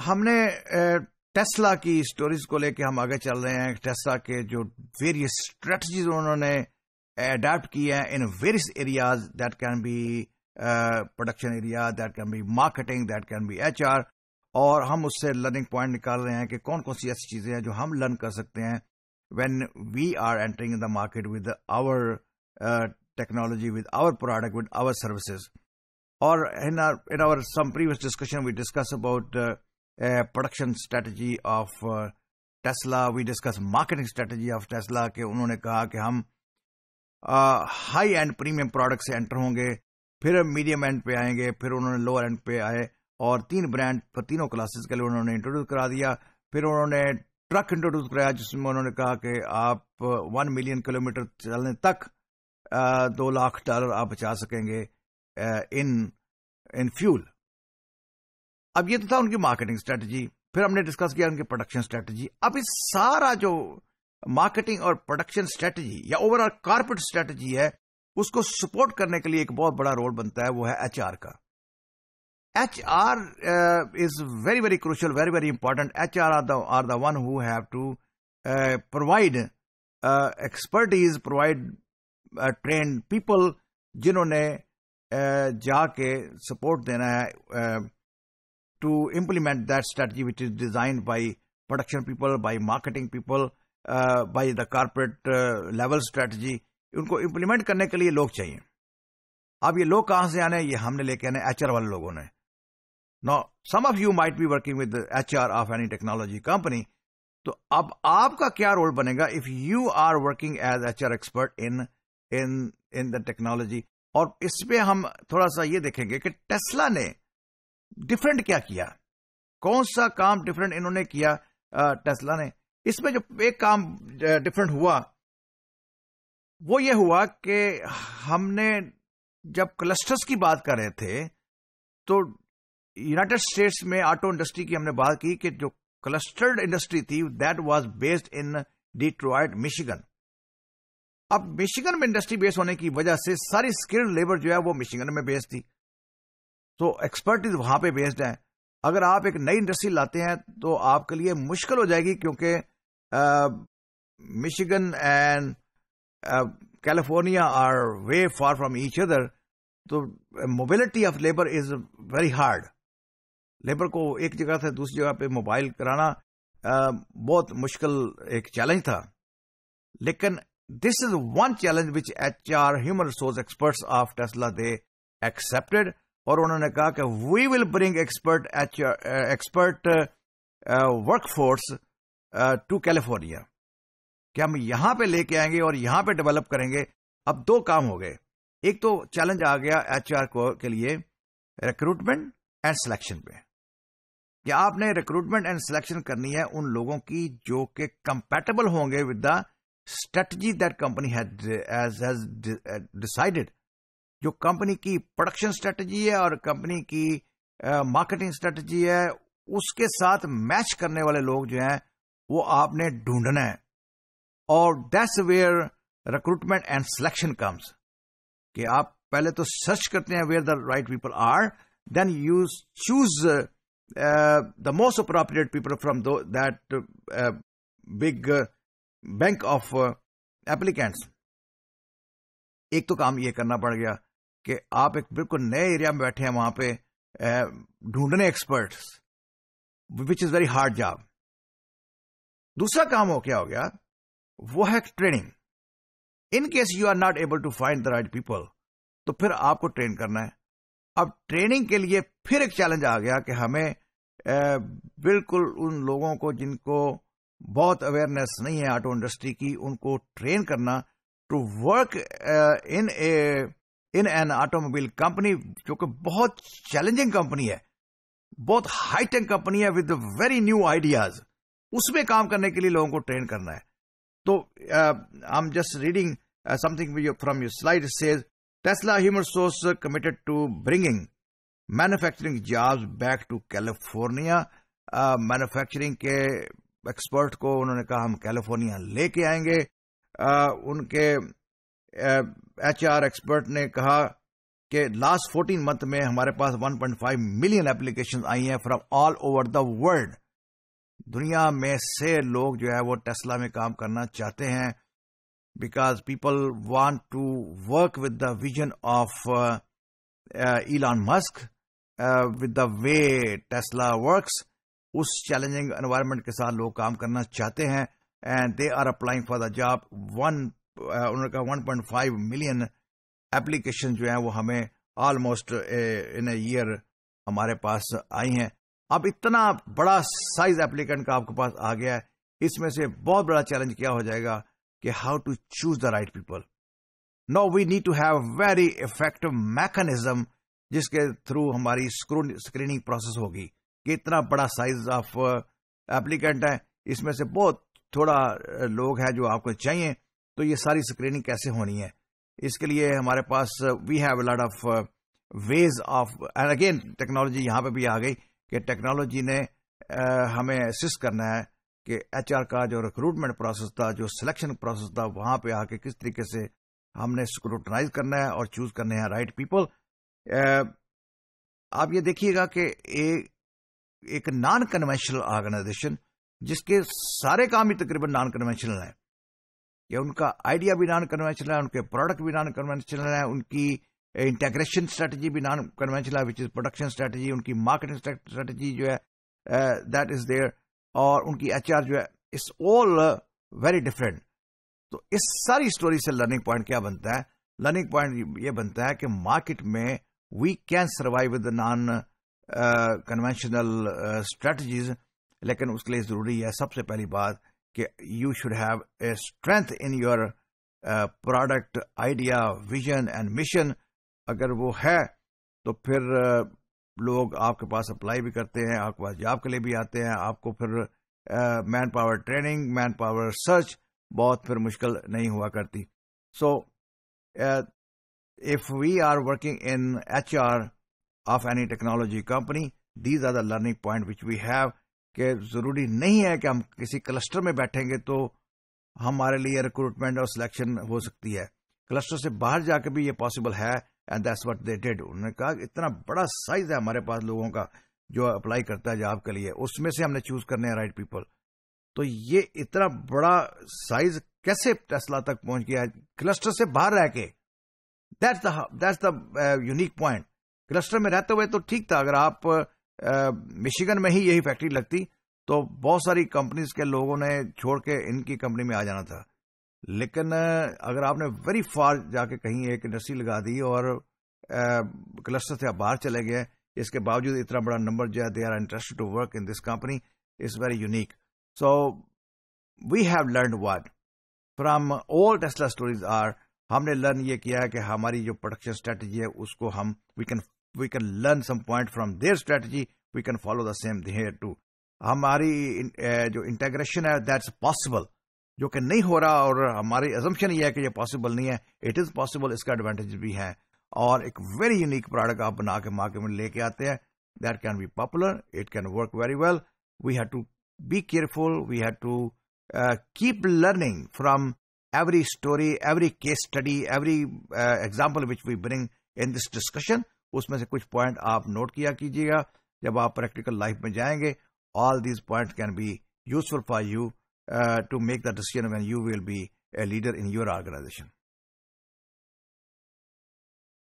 हमने टेस्ला की स्टोरीज को लेके हम आगे चल रहे हैं टेस्ला के जो वेरियस स्ट्रेटजीज उन्होंने अडेप्ट की हैं in various areas that can be production area that can be marketing that can be H और हम उससे लर्निंग पॉइंट निकाल रहे हैं कि कौन कौन सी ऐसी चीजें हैं जो हम लर्न कर सकते हैं when we are entering in the market with our technology with our product with our services और in our some previous discussion we discuss about production strategy of Tesla we discuss marketing strategy of Tesla के उन्होंने कहा कि हम high end premium product से enter होंगे फिर medium and पे आएंगे फिर उन्होंने लोअर एंड पे आए और तीन ब्रांड पर तीनों क्लासेस के लिए उन्होंने इंट्रोड्यूस करा दिया फिर उन्होंने ट्रक इंट्रोड्यूस कराया जिसमें उन्होंने कहा कि आप वन मिलियन किलोमीटर चलने तक uh, दो लाख डॉलर आप बचा सकेंगे इन इन फ्यूल अब ये तो था उनकी मार्केटिंग स्ट्रेटजी फिर हमने डिस्कस किया उनकी प्रोडक्शन स्ट्रेटजी अब इस सारा जो मार्केटिंग और प्रोडक्शन स्ट्रेटजी या ओवरऑल कारपोरेट स्ट्रेटजी है उसको सपोर्ट करने के लिए एक बहुत बड़ा रोल बनता है वो है एचआर का H R is very very crucial very very important H R are the are the one who have to provide expertise provide train people जिन्होंने uh, जाके सपोर्ट देना है uh, to implement that strategy which is designed by production people, by marketing people, uh, by the corporate uh, level strategy. उनको implement करने के लिए लोग चाहिए अब ये लोग कहां से आने ये हमने लेके आने एच वाले लोगों ने no some of you might be working with H R of any technology company तो अब आपका क्या रोल बनेगा if you are working as H R expert in in in the technology और इस पे हम थोड़ा सा ये देखेंगे कि टेस्ला ने डिफरेंट क्या किया कौन सा काम डिफरेंट इन्होंने किया टेस्ला ने इसमें जो एक काम डिफरेंट हुआ वो ये हुआ कि हमने जब क्लस्टर्स की बात कर रहे थे तो यूनाइटेड स्टेट्स में ऑटो इंडस्ट्री की हमने बात की कि जो क्लस्टर्ड इंडस्ट्री थी that was based in Detroit Michigan अब मिशिगन में इंडस्ट्री बेस होने की वजह से सारी स्किल्ड लेबर जो है वो मिशिगन में बेस्ड थी तो एक्सपर्ट इज वहां पे बेस्ड है अगर आप एक नई इंडस्ट्री लाते हैं तो आपके लिए मुश्किल हो जाएगी क्योंकि Michigan and California are way far from each other तो mobility of labour is very hard labour को एक जगह से दूसरी जगह पे मोबाइल कराना uh, बहुत मुश्किल एक चैलेंज था लेकिन this is one challenge which H R human resource experts of Tesla they accepted और उन्होंने कहा कि we will bring expert H expert work force to California कि हम यहां पे लेके आएंगे और यहां पे डेवलप करेंगे अब दो काम हो गए एक तो चैलेंज आ गया एच को के लिए रिक्रूटमेंट एंड सिलेक्शन पे कि आपने रिक्रूटमेंट एंड सिलेक्शन करनी है उन लोगों की जो कि कंपेटेबल होंगे with the strategy that company has decided जो कंपनी की प्रोडक्शन स्ट्रेटजी है और कंपनी की मार्केटिंग स्ट्रेटजी है उसके साथ मैच करने वाले लोग जो हैं वो आपने ढूंढना है और that's where recruitment and selection comes कि आप पहले तो सर्च करते हैं where the right people are then you choose the most appropriate people from that big bank of applicants एक तो काम ये करना पड़ गया कि आप एक बिल्कुल नए एरिया में बैठे हैं वहां पे ढूंढने experts which is very hard job दूसरा काम हो क्या हो गया वो है training in case you are not able to find the right people तो फिर आपको ट्रेन करना है अब ट्रेनिंग के लिए फिर एक चैलेंज आ गया कि हमें ए, बिल्कुल उन लोगों को जिनको बहुत अवेयरनेस नहीं है ऑटो इंडस्ट्री की उनको ट्रेन करना to work in a in an automobile company जो कि बहुत चैलेंजिंग कंपनी है बहुत हाईटेक कंपनी है विद वेरी न्यू आइडियाज उसमें काम करने के लिए लोगों को ट्रेन करना है तो I am just reading something from your slide says Tesla human source committed to bringing manufacturing jobs back to California manufacturing के एक्सपर्ट को उन्होंने कहा हम कैलिफोर्निया लेके आएंगे uh, उनके uh, आर एक्सपर्ट ने कहा कि लास्ट फोर्टीन मंथ में हमारे पास 1.5 मिलियन एप्लीकेशन आई हैं from all over the world दुनिया में से लोग जो है वो टेस्ला में काम करना चाहते हैं because people want to work with the vision of Elon Musk with the way Tesla works उस चैलेंजिंग एनवायरमेंट के साथ लोग काम करना चाहते हैं and they are applying for the job one उनका 1.5 मिलियन एप्लीकेशन जो है वो हमें ऑलमोस्ट इन ए ईयर हमारे पास आई हैं अब इतना बड़ा साइज एप्लीकेंट का आपके पास आ गया है इसमें से बहुत बड़ा चैलेंज क्या हो जाएगा कि how to choose the right people no we need to have very effective mechanism जिसके थ्रू हमारी स्क्रीनिंग प्रोसेस होगी कि इतना बड़ा साइज ऑफ एप्लीकेंट है इसमें से बहुत थोड़ा लोग हैं जो आपको चाहिए तो ये सारी स्क्रीनिंग कैसे होनी है इसके लिए हमारे पास we have lot of ways of and again technology यहाँ पे भी आ गई कि टेक्नोलॉजी ने uh, हमें असिस्ट करना है कि एच का जो रिक्रूटमेंट प्रोसेस था जो सिलेक्शन प्रोसेस था वहां पे आके किस तरीके से हमने स्क्रूटनाइज करना है और चूज करने हैं राइट पीपल uh, आप ये देखिएगा कि एक एक नॉन कन्वेंशनल ऑर्गेनाइजेशन जिसके सारे काम ही तकरीबन नॉन कन्वेंशनल हैं या उनका आइडिया भी नॉन कन्वेंशनल है उनके प्रोडक्ट भी नॉन कन्वेंशनल है उनकी इंटेग्रेशन स्ट्रेटजी भी नॉन कन्वेंशनल है विच इज प्रोडक्शन स्ट्रेटजी उनकी मार्केटिंग स्ट्रेटजी जो है दैट इज देयर और उनकी एच जो है इट्स ऑल वेरी डिफरेंट तो इस सारी स्टोरी से लर्निंग पॉइंट क्या बनता है लर्निंग पॉइंट ये बनता है कि मार्केट में we can survive with non conventional strategies लेकिन उसके लिए जरूरी है सबसे पहली बात you should have a strength in your product idea vision and mission अगर वो है तो फिर uh, लोग आपके पास अप्लाई भी करते हैं आपके पास जॉब के लिए भी आते हैं आपको फिर man power training man power search बहुत फिर मुश्किल नहीं हुआ करती so if we are working in H R of any technology company these are the learning point which we have कि जरूरी नहीं है कि हम किसी क्लस्टर में बैठेंगे तो हमारे लिए रिक्रूटमेंट और सिलेक्शन हो सकती है क्लस्टर से बाहर जाके भी ये पॉसिबल है and that's what they did उन्होंने कहा इतना बड़ा साइज है हमारे पास लोगों का जो अप्लाई करता है जॉब के लिए उसमें से हमने चूज करने हैं राइट पीपल तो ये इतना बड़ा साइज कैसे टेस्ला तक पहुंच गया क्लस्टर से बाहर रह के that's that's the unique point cluster में रहते हुए तो ठीक था अगर आप मिशिगन में ही यही फैक्ट्री लगती तो बहुत सारी कंपनीज के लोगों ने छोड़ के इनकी कंपनी में आ जाना था लेकिन अगर आपने वेरी फार जाके कहीं एक इंडस्ट्री लगा दी और क्लस्टर से आप बाहर चले गए इसके बावजूद इतना बड़ा नंबर जो है they are interested to work in this company is very unique so we have learn what from all Tesla stories आर हमने लर्न ये किया है कि हमारी जो प्रोडक्शन स्ट्रेटजी है उसको हम we can we can learn some point from their strategy, we can follow the same here too. हमारी integration that's possible. जो कि नहीं हो रहा और assumption ये है कि ये possible नहीं है. It is possible. इसका advantages भी है. और a very unique product आप बना के market में लेके That can be popular. It can work very well. We have to be careful. We have to keep learning from every story, every case study, every example which we bring in this discussion. उसमें से कुछ point आप note किया कीजिएगा जब आप practical life में जाएंगे all these point can be useful for you to make the decision when you will be a leader in your organisation